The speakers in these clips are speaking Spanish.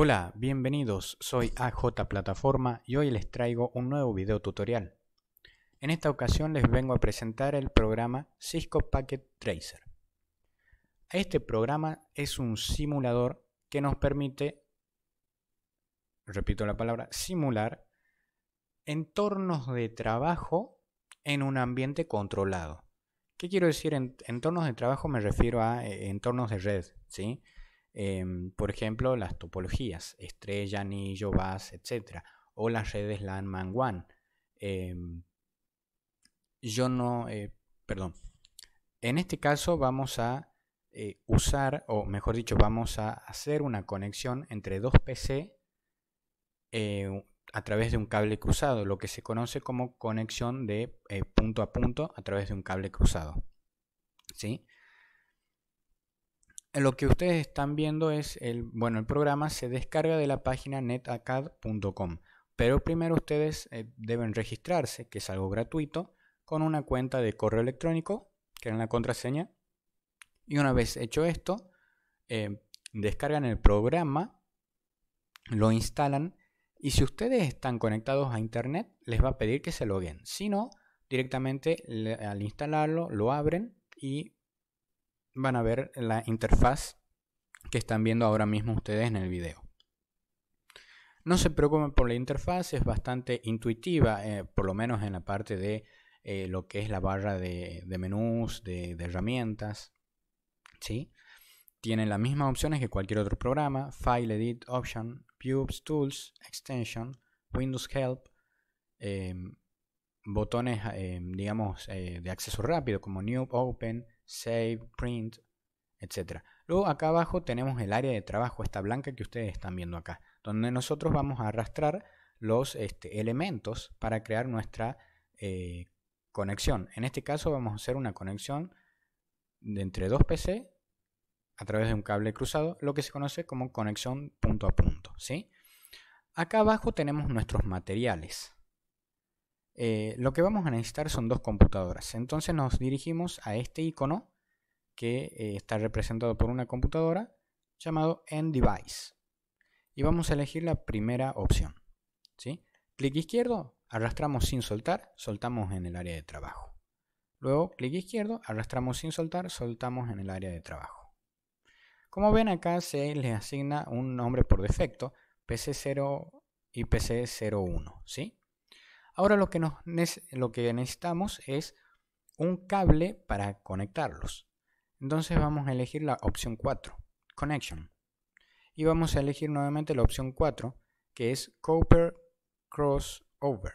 Hola, bienvenidos, soy AJ Plataforma y hoy les traigo un nuevo video tutorial. En esta ocasión les vengo a presentar el programa Cisco Packet Tracer. Este programa es un simulador que nos permite, repito la palabra, simular entornos de trabajo en un ambiente controlado. ¿Qué quiero decir? En entornos de trabajo me refiero a eh, entornos de red, ¿sí? Em, por ejemplo, las topologías, estrella, anillo, bus, etcétera, O las redes LAN, WAN. Em, yo no, eh, perdón. En este caso vamos a eh, usar, o mejor dicho, vamos a hacer una conexión entre dos PC eh, a través de un cable cruzado, lo que se conoce como conexión de punto a punto a través de un cable cruzado. ¿Sí? lo que ustedes están viendo es el, bueno, el programa se descarga de la página netacad.com, pero primero ustedes eh, deben registrarse, que es algo gratuito, con una cuenta de correo electrónico, que es la contraseña, y una vez hecho esto, eh, descargan el programa, lo instalan, y si ustedes están conectados a internet, les va a pedir que se loguen. Si no, directamente al instalarlo lo abren y van a ver la interfaz que están viendo ahora mismo ustedes en el video. No se preocupen por la interfaz, es bastante intuitiva, eh, por lo menos en la parte de eh, lo que es la barra de, menús, de, herramientas. ¿sí? Tienen las mismas opciones que cualquier otro programa, File, Edit, Option, Pubes, Tools, Extension, Windows Help, eh, botones, digamos, de acceso rápido como New, Open, save, print, etc. Luego acá abajo tenemos el área de trabajo, esta blanca que ustedes están viendo acá, donde nosotros vamos a arrastrar los este, elementos para crear nuestra eh, conexión. En este caso vamos a hacer una conexión de entre dos PC a través de un cable cruzado, lo que se conoce como conexión punto a punto. Acá abajo tenemos nuestros materiales. Eh, lo que vamos a necesitar son dos computadoras. Entonces nos dirigimos a este icono que eh, está representado por una computadora llamado End Device. Y vamos a elegir la primera opción. ¿sí? Clic izquierdo, arrastramos sin soltar, soltamos en el área de trabajo. Luego, clic izquierdo, arrastramos sin soltar, soltamos en el área de trabajo. Como ven acá se le asigna un nombre por defecto, PC0 y PC01, ¿sí? Ahora lo que, lo que necesitamos es un cable para conectarlos. Entonces vamos a elegir la opción 4, Connection. Y vamos a elegir nuevamente la opción 4, que es Copper Crossover.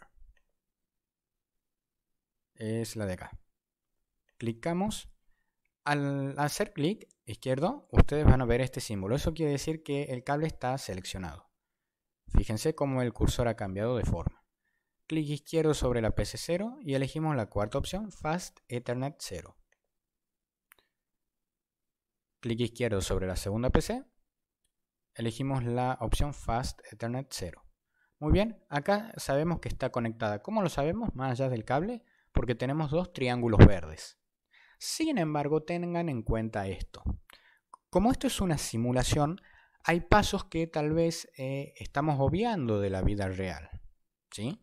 Es la de acá. Clicamos. Al hacer clic izquierdo, ustedes van a ver este símbolo. Eso quiere decir que el cable está seleccionado. Fíjense cómo el cursor ha cambiado de forma. Clic izquierdo sobre la PC0 y elegimos la cuarta opción, Fast Ethernet 0. Clic izquierdo sobre la segunda PC. Elegimos la opción Fast Ethernet 0. Muy bien, acá sabemos que está conectada. ¿Cómo lo sabemos? Más allá del cable, porque tenemos dos triángulos verdes. Sin embargo, tengan en cuenta esto. Como esto es una simulación, hay pasos que tal vez eh, estamos obviando de la vida real. ¿sí?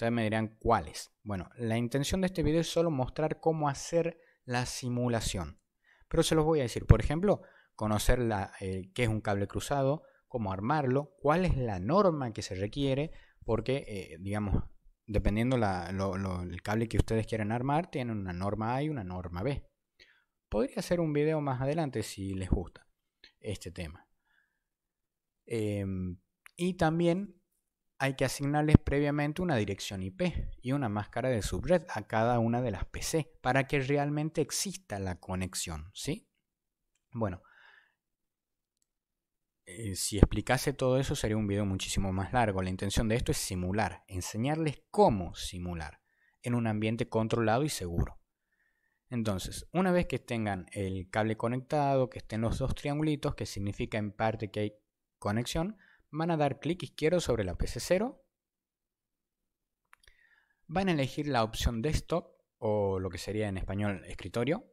Ustedes me dirán cuáles. Bueno, la intención de este video es solo mostrar cómo hacer la simulación. Pero se los voy a decir, por ejemplo, conocer eh, qué es un cable cruzado, cómo armarlo, cuál es la norma que se requiere, porque, eh, digamos, dependiendo el cable que ustedes quieran armar, tienen una norma A y una norma B. Podría hacer un video más adelante si les gusta este tema. Em, y también hay que asignarles previamente una dirección IP y una máscara de subred a cada una de las PC para que realmente exista la conexión, ¿sí? Bueno, eh, si explicase todo eso sería un video muchísimo más largo. La intención de esto es simular, enseñarles cómo simular en un ambiente controlado y seguro. Entonces, una vez que tengan el cable conectado, que estén los dos triangulitos, que significa en parte que hay conexión, van a dar clic izquierdo sobre la PC0, van a elegir la opción desktop o lo que sería en español escritorio.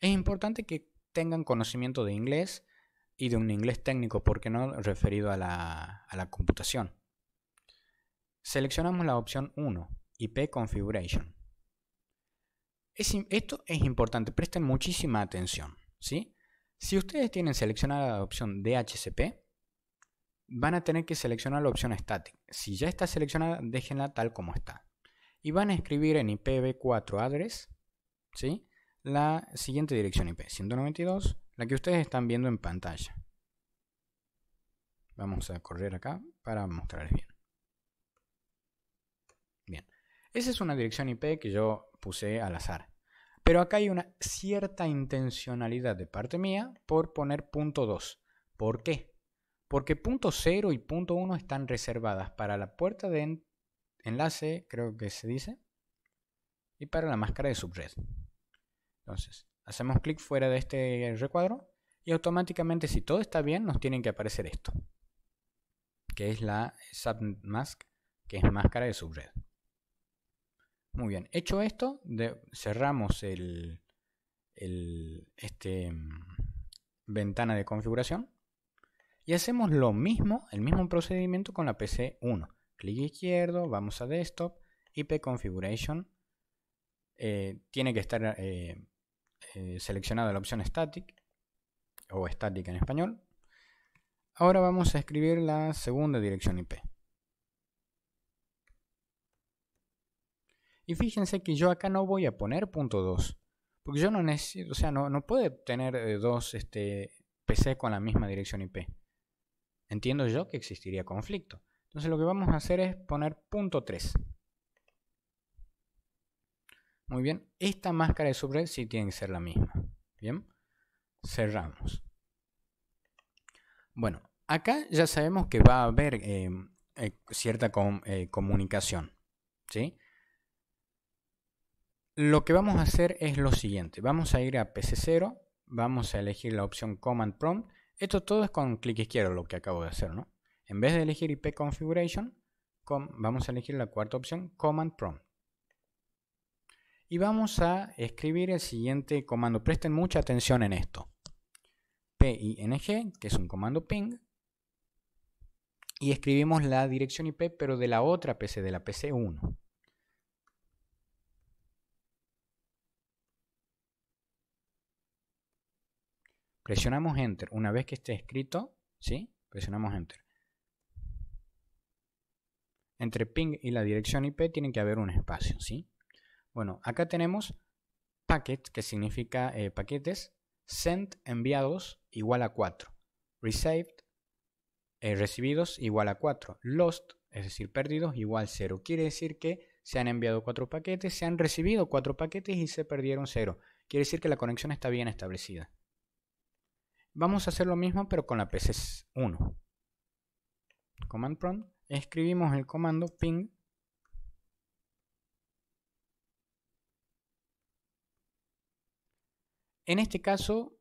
Es importante que tengan conocimiento de inglés y de un inglés técnico, porque no referido a la, computación. Seleccionamos la opción 1, IP Configuration. esto es importante, presten muchísima atención. Si ustedes tienen seleccionada la opción DHCP, van a tener que seleccionar la opción static. Si ya está seleccionada, déjenla tal como está. Y van a escribir en IPv4 address ¿sí? la siguiente dirección IP, 192, la que ustedes están viendo en pantalla. Vamos a correr acá para mostrarles bien. Bien, esa es una dirección IP que yo puse al azar. Pero acá hay una cierta intencionalidad de parte mía por poner punto .2. ¿Por qué? porque punto 0 y punto 1 están reservadas para la puerta de enlace, creo que se dice, y para la máscara de subred. Entonces, hacemos clic fuera de este recuadro y automáticamente si todo está bien nos tienen que aparecer esto, que es la submask, que es máscara de subred. Muy bien, hecho esto, cerramos el, este, mm, ventana de configuración y hacemos lo mismo, el mismo procedimiento con la PC 1. Clic izquierdo, vamos a desktop, IP configuration. Eh, tiene que estar eh, eh, seleccionada la opción static o static en español. Ahora vamos a escribir la segunda dirección IP. Y fíjense que yo acá no voy a poner punto .2. Porque yo no necesito, o sea, no, no puede tener dos este, PC con la misma dirección IP entiendo yo que existiría conflicto. Entonces lo que vamos a hacer es poner punto 3. Muy bien, esta máscara de subred sí tiene que ser la misma. Bien, cerramos. Bueno, acá ya sabemos que va a haber eh, eh, cierta eh, comunicación. ¿sí? Lo que vamos a hacer es lo siguiente. Vamos a ir a PC0, vamos a elegir la opción Command Prompt esto todo es con clic izquierdo lo que acabo de hacer, ¿no? En vez de elegir IP Configuration, vamos a elegir la cuarta opción, Command Prompt. Y vamos a escribir el siguiente comando. Presten mucha atención en esto. PING, que es un comando ping. Y escribimos la dirección IP, pero de la otra PC, de la PC1. Presionamos Enter. Una vez que esté escrito, ¿sí? Presionamos Enter. Entre ping y la dirección IP tiene que haber un espacio, ¿sí? Bueno, acá tenemos packet, que significa eh, paquetes, sent enviados igual a 4, received eh, recibidos igual a 4, lost, es decir, perdidos igual 0. Quiere decir que se han enviado 4 paquetes, se han recibido 4 paquetes y se perdieron 0. Quiere decir que la conexión está bien establecida. Vamos a hacer lo mismo pero con la PC1. Command prompt. Escribimos el comando ping En este caso,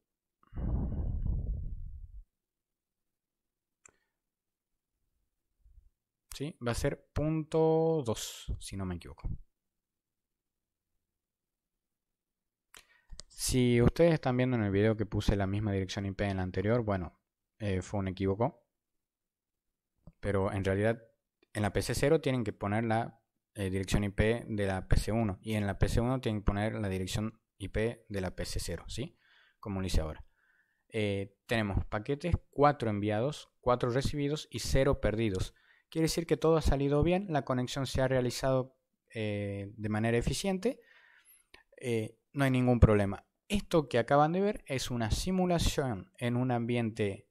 ¿sí? va a ser punto 2, si no me equivoco. Si ustedes están viendo en el video que puse la misma dirección IP en la anterior, bueno, eh, fue un equívoco. Pero en realidad en la PC0 eh, tienen que poner la dirección IP de la PC1 y en la PC1 tienen que poner la dirección IP de la PC0, ¿sí? Como lo hice ahora. Eh, tenemos paquetes 4 enviados, 4 recibidos y 0 perdidos. Quiere decir que todo ha salido bien, la conexión se ha realizado de manera eficiente, no hay ningún problema. Esto que acaban de ver es una simulación en un ambiente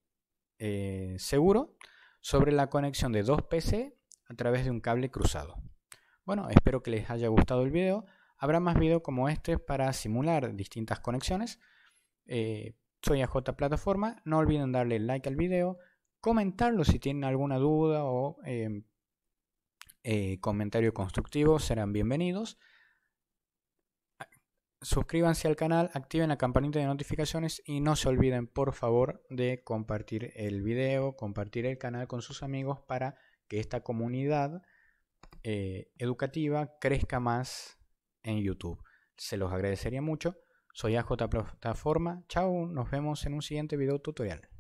eh, seguro sobre la conexión de dos PC a través de un cable cruzado. Bueno, espero que les haya gustado el video. Habrá más videos como este para simular distintas conexiones. Eh, soy AJ Plataforma. No olviden darle like al video, comentarlo si tienen alguna duda o eh, comentario constructivo, serán bienvenidos suscríbanse al canal, activen la campanita de notificaciones y no se olviden por favor de compartir el video, compartir el canal con sus amigos para que esta comunidad eh, educativa crezca más en YouTube. Se los agradecería mucho. Soy AJ Plataforma. Chao, nos vemos en un siguiente video tutorial.